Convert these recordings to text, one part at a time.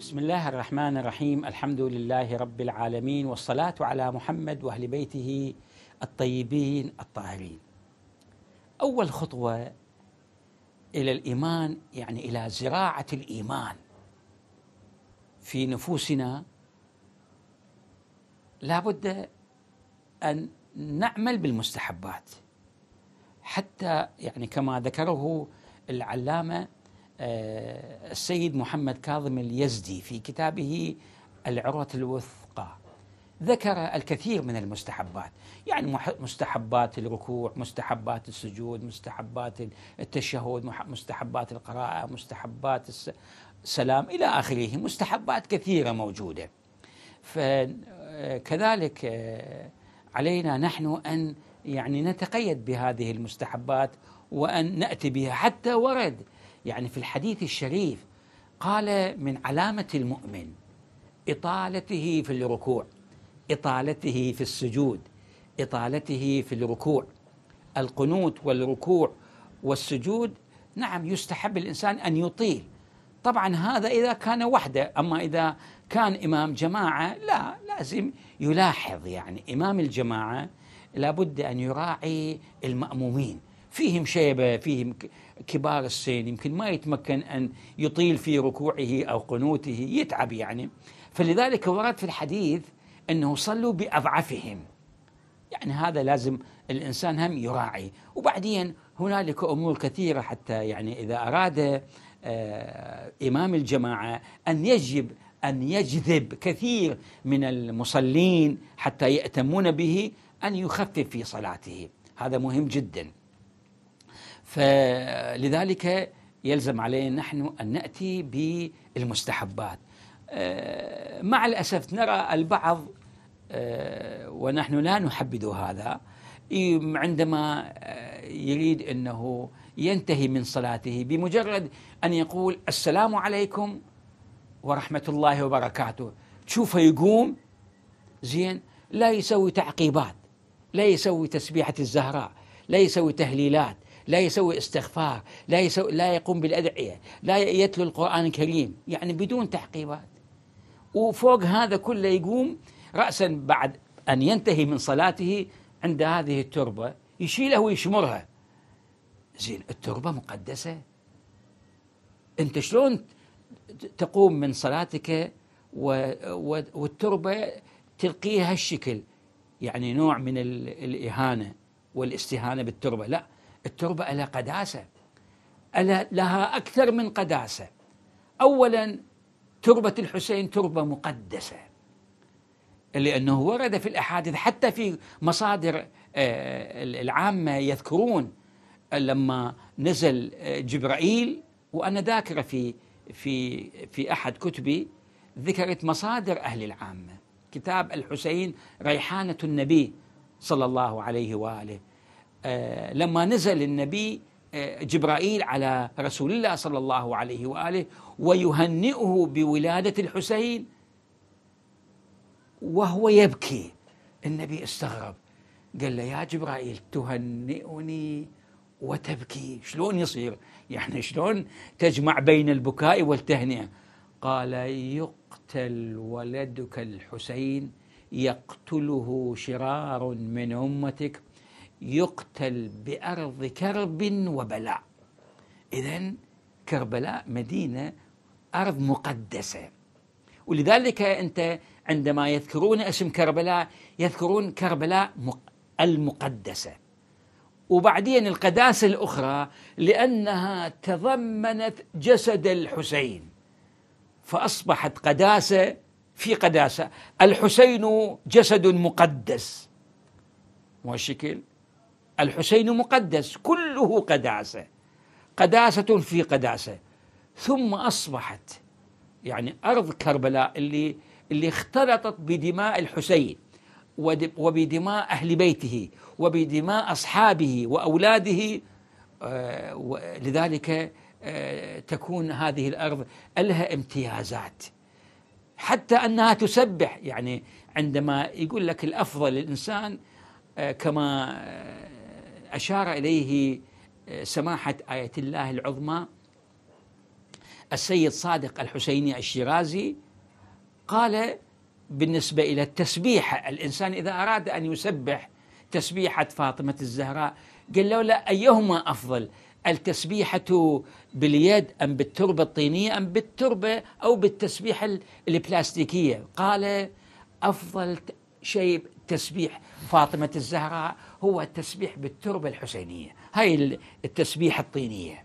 بسم الله الرحمن الرحيم الحمد لله رب العالمين والصلاة على محمد وأهل بيته الطيبين الطاهرين أول خطوة إلى الإيمان يعني إلى زراعة الإيمان في نفوسنا لابد أن نعمل بالمستحبات حتى يعني كما ذكره العلامة آه، السيد محمد كاظم اليزدي في كتابه العروة الوثقى ذكر الكثير من المستحبات يعني مستحبات الركوع مستحبات السجود مستحبات التشهد مستحبات القراءة مستحبات السلام إلى آخره مستحبات كثيرة موجودة فكذلك آه، آه، علينا نحن أن يعني نتقيد بهذه المستحبات وأن نأتي بها حتى ورد يعني في الحديث الشريف قال من علامة المؤمن إطالته في الركوع إطالته في السجود إطالته في الركوع القنوت والركوع والسجود نعم يستحب الإنسان أن يطيل طبعا هذا إذا كان وحده أما إذا كان إمام جماعة لا لازم يلاحظ يعني إمام الجماعة لابد أن يراعي المأمومين فيهم شيبة فيهم كبار السن يمكن ما يتمكن أن يطيل في ركوعه أو قنوته يتعب يعني فلذلك ورد في الحديث أنه صلوا بأضعفهم يعني هذا لازم الإنسان هم يراعي وبعدين هنالك أمور كثيرة حتى يعني إذا أراد آه، إمام الجماعة أن يجب أن يجذب كثير من المصلين حتى يأتمون به أن يخفف في صلاته هذا مهم جداً فلذلك يلزم علينا نحن أن نأتي بالمستحبات آه، مع الأسف نرى البعض آه، ونحن لا نحبد هذا عندما آه، يريد أنه ينتهي من صلاته بمجرد أن يقول السلام عليكم ورحمة الله وبركاته تشوفه يقوم زين لا يسوي تعقيبات لا يسوي تسبيحة الزهراء لا يسوي تهليلات لا يسوي استغفار لا, يسوي لا يقوم بالأدعية لا يتلو القرآن الكريم يعني بدون تعقيبات وفوق هذا كله يقوم رأسا بعد أن ينتهي من صلاته عند هذه التربة يشيلها ويشمرها زين التربة مقدسة أنت شلون تقوم من صلاتك والتربة تلقيها هالشكل يعني نوع من الإهانة والاستهانة بالتربة لا التربة لها قداسة لها أكثر من قداسة أولا تربة الحسين تربة مقدسة لأنه ورد في الأحاديث حتى في مصادر آه، العامة يذكرون لما نزل آه، جبرائيل وأنا ذاكرة في في في أحد كتبي ذكرت مصادر أهل العامة كتاب الحسين ريحانة النبي صلى الله عليه وآله آه، لما نزل النبي آه، جبرائيل على رسول الله صلى الله عليه واله ويهنئه بولاده الحسين وهو يبكي النبي استغرب قال له يا جبرائيل تهنئني وتبكي شلون يصير يعني شلون تجمع بين البكاء والتهنئه قال يقتل ولدك الحسين يقتله شرار من امتك يقتل بأرض كرب وبلاء إذا كربلاء مدينة أرض مقدسة ولذلك أنت عندما يذكرون اسم كربلاء يذكرون كربلاء المقدسة وبعدين القداسة الأخرى لأنها تضمنت جسد الحسين فأصبحت قداسة في قداسة الحسين جسد مقدس مو الشكل الحسين مقدس كله قداسة قداسة في قداسة ثم أصبحت يعني أرض كربلاء اللي اللي اختلطت بدماء الحسين وبدماء أهل بيته وبدماء أصحابه وأولاده آه، لذلك آه، تكون هذه الأرض لها امتيازات حتى أنها تسبح يعني عندما يقول لك الأفضل الإنسان آه، كما أشار إليه آه، سماحة آية الله العظمى السيد صادق الحسيني الشيرازي قال بالنسبة إلى التسبيح الإنسان إذا أراد أن يسبح تسبيحة فاطمة الزهراء قال له لا أيهما أفضل التسبيحة باليد أم بالتربة الطينية أم بالتربة أو بالتسبيحة البلاستيكية قال أفضل شيء تسبيح فاطمة الزهراء هو التسبيح بالتربة الحسينية هاي التسبيح الطينية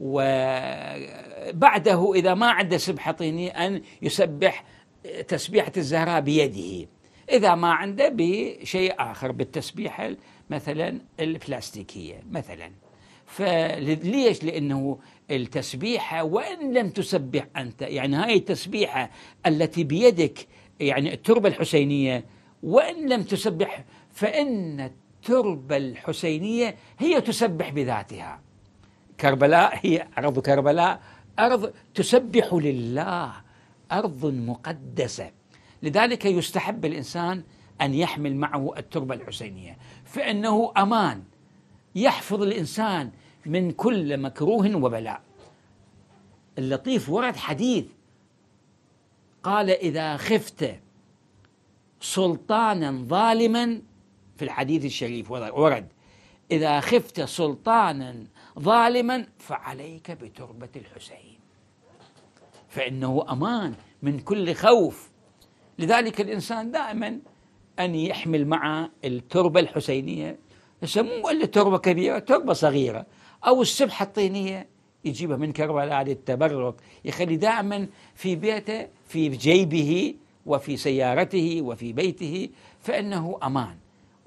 وبعده إذا ما عنده سبحة طينية أن يسبح تسبيحة الزهراء بيده إذا ما عنده بشيء آخر بالتسبيحة مثلا البلاستيكية مثلا فليش لأنه التسبيحة وإن لم تسبح أنت يعني هاي التسبيحة التي بيدك يعني التربة الحسينية وإن لم تسبح فإن التربة الحسينية هي تسبح بذاتها كربلاء هي أرض كربلاء أرض تسبح لله أرض مقدسة لذلك يستحب الإنسان أن يحمل معه التربة الحسينية فإنه أمان يحفظ الإنسان من كل مكروه وبلاء اللطيف ورد حديث قال إذا خفت سلطانا ظالما في الحديث الشريف ورد إذا خفت سلطانا ظالما فعليك بتربة الحسين فإنه أمان من كل خوف لذلك الإنسان دائما أن يحمل معه التربة الحسينية هسه مو إلا تربة كبيرة تربة صغيرة أو السبحة الطينية يجيبها من كربلاء للتبرك يخلي دائما في بيته في جيبه وفي سيارته وفي بيته فانه امان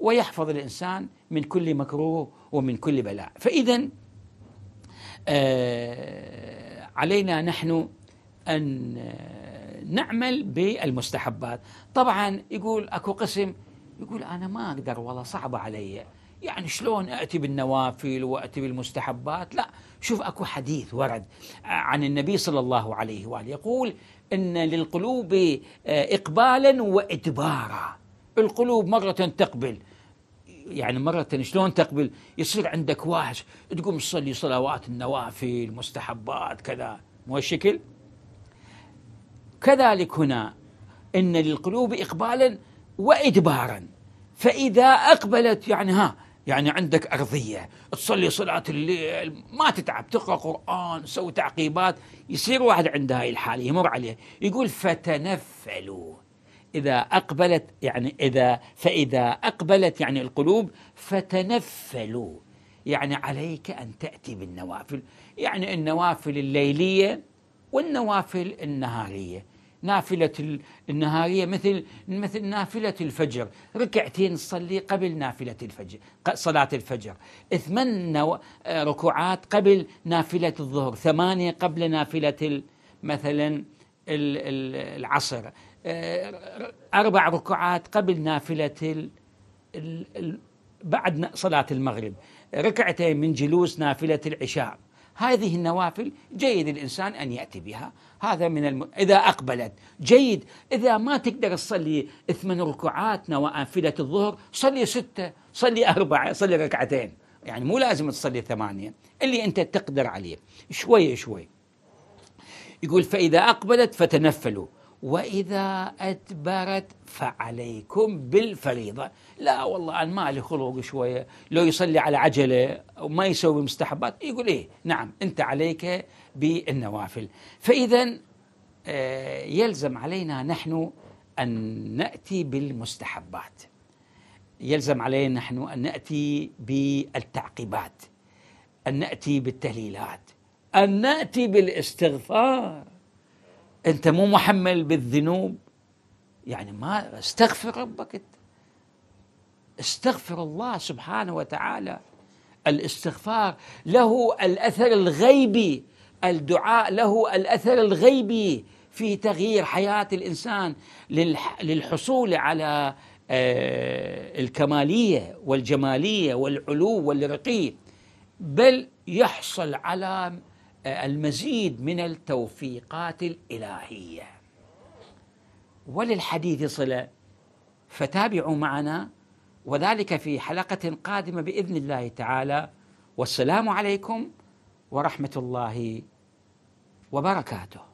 ويحفظ الانسان من كل مكروه ومن كل بلاء فاذا آه، علينا نحن ان آه، نعمل بالمستحبات طبعا يقول اكو قسم يقول انا ما اقدر والله صعبه علي يعني شلون أتي بالنوافل وأتي بالمستحبات لا شوف أكو حديث ورد عن النبي صلى الله عليه وآله يقول إن للقلوب آه، إقبالا وإدبارا القلوب مرة تقبل يعني مرة شلون تقبل يصير عندك واحد تقوم تصلي صلوات النوافل مستحبات كذا مو الشكل كذلك هنا إن للقلوب إقبالا وإدبارا فإذا أقبلت يعني ها يعني عندك أرضية تصلي صلاة الليل ما تتعب تقرأ قرآن تسوي تعقيبات يصير واحد عنده هاي الحالة يمر عليه يقول فتنفلوا إذا أقبلت يعني إذا فإذا أقبلت يعني القلوب فتنفلوا يعني عليك أن تأتي بالنوافل يعني النوافل الليلية والنوافل النهارية نافلة النهارية مثل مثل نافلة الفجر ركعتين صلي قبل نافلة الفجر صلاة الفجر ثمان آه، ركوعات قبل نافلة الظهر ثمانية قبل نافلة مثلا العصر آه، أربع ركعات قبل نافلة بعد صلاة المغرب ركعتين من جلوس نافلة العشاء هذه النوافل جيد الإنسان أن يأتي بها هذا من الم... إذا أقبلت جيد إذا ما تقدر تصلي ثمان ركعات نوافلة الظهر صلي ستة صلي أربعة صلي ركعتين يعني مو لازم تصلي ثمانية اللي أنت تقدر عليه شوي شوي يقول فإذا أقبلت فتنفلوا وإذا أدبرت فعليكم بالفريضة لا والله أنا ما لي خلق شوية لو يصلي على عجلة وما يسوي مستحبات يقول إيه نعم أنت عليك بالنوافل فإذا آه، يلزم علينا نحن أن نأتي بالمستحبات يلزم علينا نحن أن نأتي بالتعقيبات أن نأتي بالتهليلات أن نأتي بالاستغفار انت مو محمل بالذنوب يعني ما استغفر ربك انت استغفر الله سبحانه وتعالى الاستغفار له الاثر الغيبي الدعاء له الاثر الغيبي في تغيير حياه الانسان للحصول على آه، الكماليه والجماليه والعلو والرقي بل يحصل على المزيد من التوفيقات الإلهية وللحديث صلة فتابعوا معنا وذلك في حلقة قادمة بإذن الله تعالى والسلام عليكم ورحمة الله وبركاته